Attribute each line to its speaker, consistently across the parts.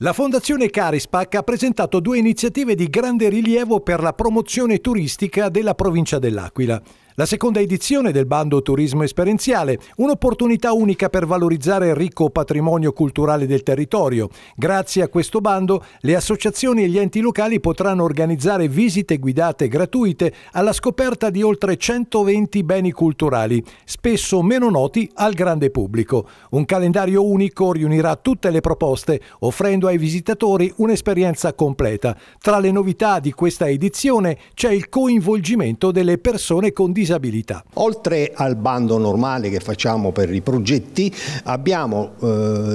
Speaker 1: La Fondazione Carispac ha presentato due iniziative di grande rilievo per la promozione turistica della provincia dell'Aquila. La seconda edizione del bando Turismo Esperienziale, un'opportunità unica per valorizzare il ricco patrimonio culturale del territorio. Grazie a questo bando le associazioni e gli enti locali potranno organizzare visite guidate gratuite alla scoperta di oltre 120 beni culturali, spesso meno noti al grande pubblico. Un calendario unico riunirà tutte le proposte, offrendo ai visitatori un'esperienza completa. Tra le novità di questa
Speaker 2: edizione c'è il coinvolgimento delle persone con disabilità disabilità. Oltre al bando normale che facciamo per i progetti, abbiamo eh,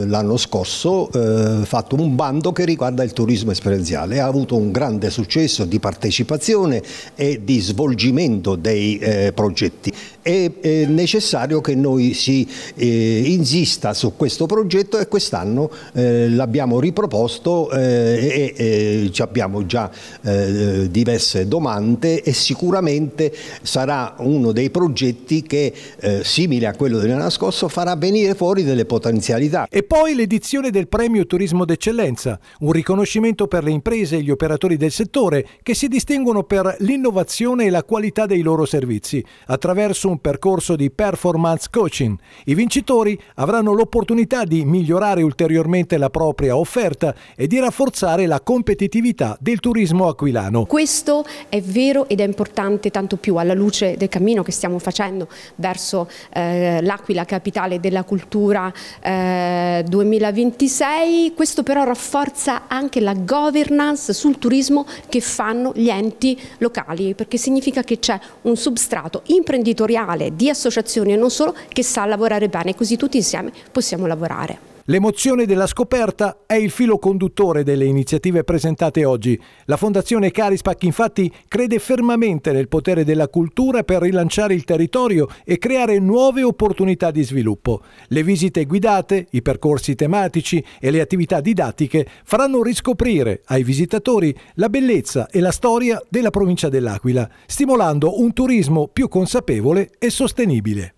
Speaker 2: l'anno scorso eh, fatto un bando che riguarda il turismo esperienziale. Ha avuto un grande successo di partecipazione e di svolgimento dei eh, progetti. È, è, necessario che noi si eh, insista su questo progetto e quest'anno eh, l'abbiamo riproposto eh, e ci abbiamo già diverse domande e sicuramente sarà uno dei progetti che, eh, simile a quello dell'anno scorso, farà venire fuori delle potenzialità. E poi l'edizione del Premio
Speaker 1: Turismo d'Eccellenza, un riconoscimento per le imprese e gli operatori del settore che si distinguono per l'innovazione e la qualità dei loro servizi, attraverso un percorso di performance coaching. I vincitori avranno l'opportunità di migliorare ulteriormente la propria offerta e di rafforzare la competitività del turismo aquilano.
Speaker 3: Questo è vero ed è importante tanto più alla luce del cammino che stiamo facendo verso eh, l'Aquila capitale della cultura eh, 2026, questo però rafforza anche la governance sul turismo che fanno gli enti locali, perché significa che c'è un substrato imprenditoriale di associazioni e non solo che sa lavorare bene, così tutti insieme possiamo lavorare.
Speaker 1: L'emozione della scoperta è il filo conduttore delle iniziative presentate oggi. La Fondazione Carispac infatti crede fermamente nel potere della cultura per rilanciare il territorio e creare nuove opportunità di sviluppo. Le visite guidate, i percorsi tematici e le attività didattiche faranno riscoprire ai visitatori la bellezza e la storia della provincia dell'Aquila, stimolando un turismo più consapevole e sostenibile.